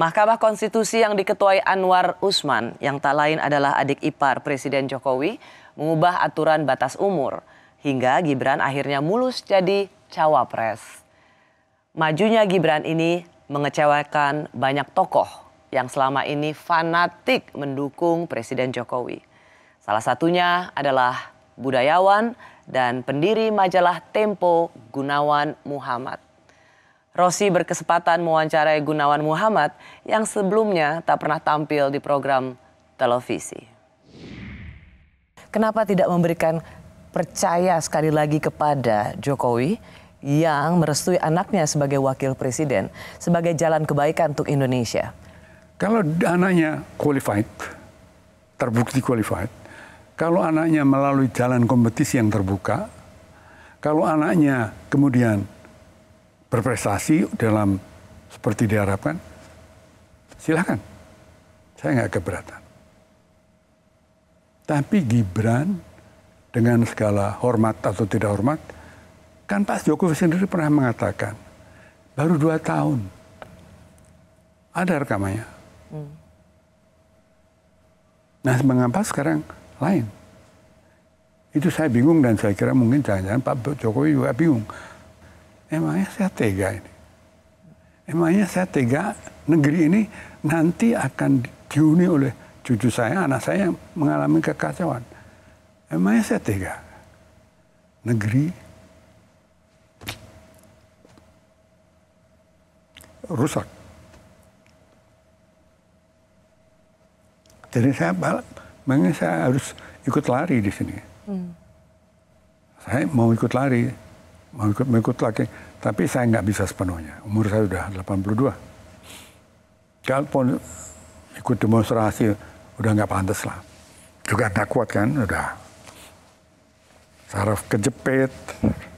Mahkamah Konstitusi yang diketuai Anwar Usman, yang tak lain adalah adik ipar Presiden Jokowi, mengubah aturan batas umur hingga Gibran akhirnya mulus jadi cawapres. Majunya Gibran ini mengecewakan banyak tokoh yang selama ini fanatik mendukung Presiden Jokowi. Salah satunya adalah budayawan dan pendiri majalah Tempo Gunawan Muhammad. Rosi berkesempatan mewawancarai Gunawan Muhammad yang sebelumnya tak pernah tampil di program televisi. Kenapa tidak memberikan percaya sekali lagi kepada Jokowi yang merestui anaknya sebagai wakil presiden sebagai jalan kebaikan untuk Indonesia? Kalau anaknya qualified, terbukti qualified, kalau anaknya melalui jalan kompetisi yang terbuka, kalau anaknya kemudian berprestasi dalam seperti diharapkan, silahkan. Saya nggak keberatan. Tapi Gibran dengan segala hormat atau tidak hormat, kan Pak Jokowi sendiri pernah mengatakan, baru dua tahun. Ada rekamannya. Hmm. Nah, mengapa sekarang lain? Itu saya bingung dan saya kira mungkin jangan-jangan Pak Jokowi juga bingung. Emangnya saya tega ini? Emangnya saya tega negeri ini nanti akan dihuni oleh cucu saya, anak saya yang mengalami kekacauan. Emangnya saya tega? Negeri rusak. Jadi saya balap, makanya saya harus ikut lari di sini. Hmm. Saya mau ikut lari, mengikut, mengikut laki. Tapi saya nggak bisa sepenuhnya. Umur saya sudah 82. Kalaupun ikut demonstrasi udah nggak pantas lah. Juga nggak kuat kan, udah. Saraf kejepit,